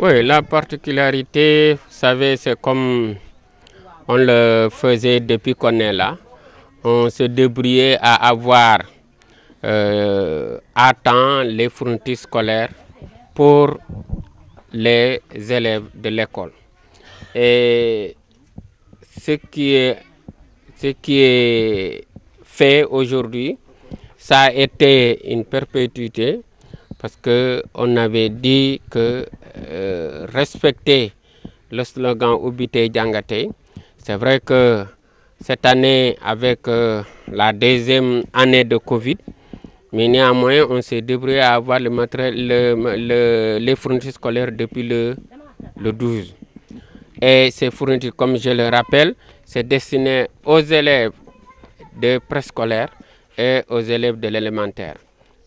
Oui, la particularité, vous savez, c'est comme on le faisait depuis qu'on est là. On se débrouillait à avoir euh, à temps les frontières scolaires pour les élèves de l'école. Et ce qui est, ce qui est fait aujourd'hui, ça a été une perpétuité parce qu'on avait dit que euh, respecter le slogan Ubité Djangate, c'est vrai que cette année, avec euh, la deuxième année de Covid, mais néanmoins, on s'est débrouillé à avoir le les fournitures scolaires depuis le, 12. Et ces fournitures, comme je le rappelle, c'est destiné aux élèves de préscolaire et aux élèves de l'élémentaire,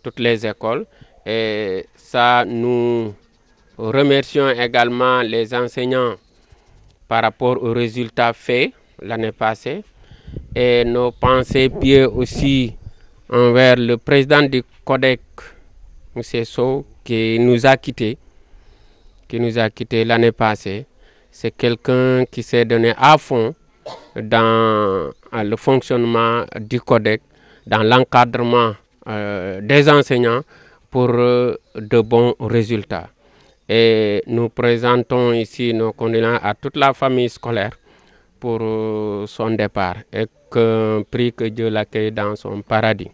toutes les écoles. Et ça, nous remercions également les enseignants par rapport aux résultats faits l'année passée. Et nos pensées pieux aussi envers le président du CODEC, M. Sow, qui nous a quittés, qui nous a l'année passée. C'est quelqu'un qui s'est donné à fond dans euh, le fonctionnement du CODEC, dans l'encadrement euh, des enseignants, pour euh, de bons résultats. Et nous présentons ici nos condoléances à toute la famille scolaire pour euh, son départ et que prie que Dieu l'accueille dans son paradis.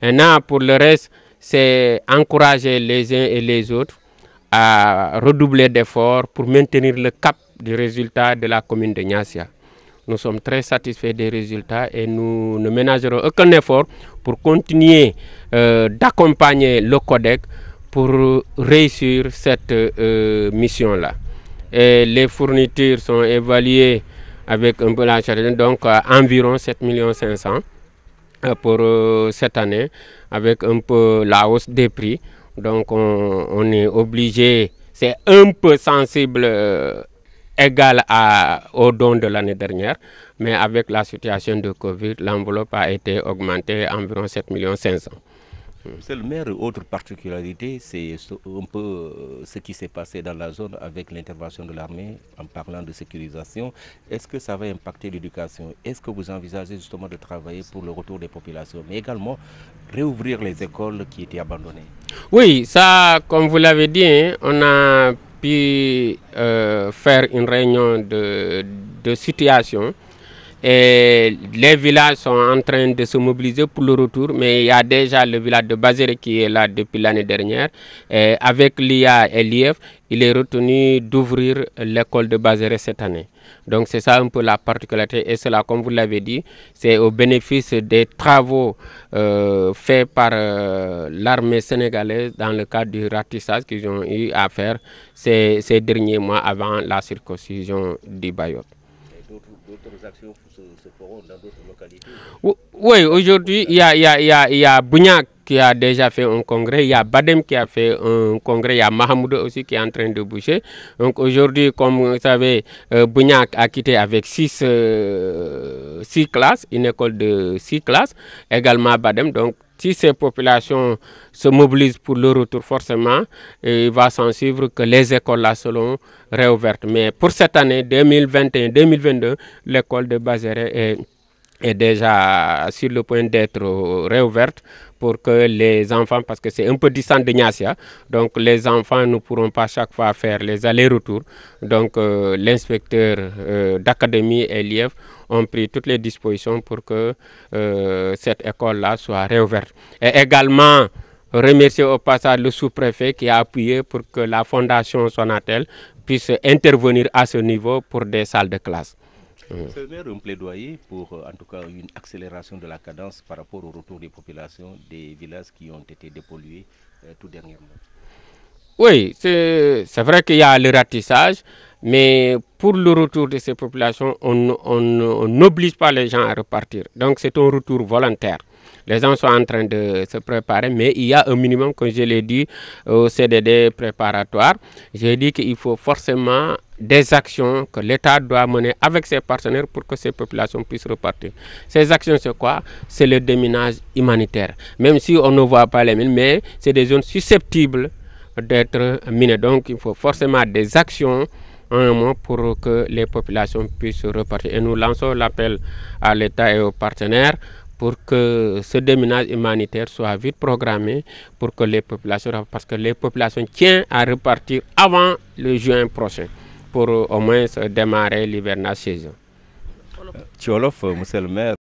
Maintenant, pour le reste, c'est encourager les uns et les autres à redoubler d'efforts pour maintenir le cap du résultat de la commune de Niasia. Nous sommes très satisfaits des résultats et nous ne ménagerons aucun effort pour continuer euh, d'accompagner le CODEC pour réussir cette euh, mission-là. Et les fournitures sont évaluées avec un peu la charge, donc environ 7 500 euh, pour cette année, avec un peu la hausse des prix. Donc on, on est obligé, c'est un peu sensible égale à, au don de l'année dernière, mais avec la situation de Covid, l'enveloppe a été augmentée environ 7,5 millions. Monsieur le maire, autre particularité, c'est un peu euh, ce qui s'est passé dans la zone avec l'intervention de l'armée en parlant de sécurisation. Est-ce que ça va impacter l'éducation Est-ce que vous envisagez justement de travailler pour le retour des populations, mais également réouvrir les écoles qui étaient abandonnées Oui, ça, comme vous l'avez dit, hein, on a puis euh, faire une réunion de situation et les villages sont en train de se mobiliser pour le retour, mais il y a déjà le village de Bazere qui est là depuis l'année dernière. avec l'IA et l'IF, il est retenu d'ouvrir l'école de Bazere cette année. Donc c'est ça un peu la particularité et cela, comme vous l'avez dit, c'est au bénéfice des travaux euh, faits par euh, l'armée sénégalaise dans le cadre du ratissage qu'ils ont eu à faire ces, derniers mois avant la circoncision du Bayot. D'autres actions oui, aujourd'hui, il y a, y, a, Bougnac qui a déjà fait un congrès, il y a Badem qui a fait un congrès, il y a Mahamoud aussi qui est en train de bouger. Donc aujourd'hui, comme vous savez, euh, Bougnac a quitté avec euh, six classes, une école de six classes, également Badem. Donc si ces populations se mobilisent pour le retour, forcément, il va s'en suivre que les écoles là seront réouvertes. Mais pour cette année 2021-2022, l'école de Bazéré est est déjà sur le point d'être réouverte pour que les enfants, parce que c'est un peu distant de Niasia, donc les enfants ne pourront pas chaque fois faire les allers-retours. Donc euh, l'inspecteur euh, d'académie et l'IEF ont pris toutes les dispositions pour que euh, cette école-là soit réouverte. Et également, remercier au passage le sous-préfet qui a appuyé pour que la fondation Sonatel puisse intervenir à ce niveau pour des salles de classe. Mm. C'est d'ailleurs un plaidoyer pour, euh, en tout cas, une accélération de la cadence par rapport au retour des populations des villages qui ont été dépollués euh, tout dernièrement. Oui, c'est vrai qu'il y a le ratissage, mais pour le retour de ces populations, on n'oblige pas les gens à repartir. Donc c'est un retour volontaire. Les gens sont en train de se préparer, mais il y a un minimum, comme je l'ai dit, au CDD préparatoire. J'ai dit qu'il faut forcément des actions que l'État doit mener avec ses partenaires pour que ces populations puissent repartir. Ces actions, c'est quoi C'est le déminage humanitaire. Même si on ne voit pas les mines, mais c'est des zones susceptibles d'être minées. Donc, il faut forcément des actions en un mois pour que les populations puissent repartir. Et nous lançons l'appel à l'État et aux partenaires pour que ce déminage humanitaire soit vite programmé pour que les populations, parce que les populations tiennent à repartir avant le juin prochain pour au moins démarrer l'hivernage Tu as le feu, monsieur le maire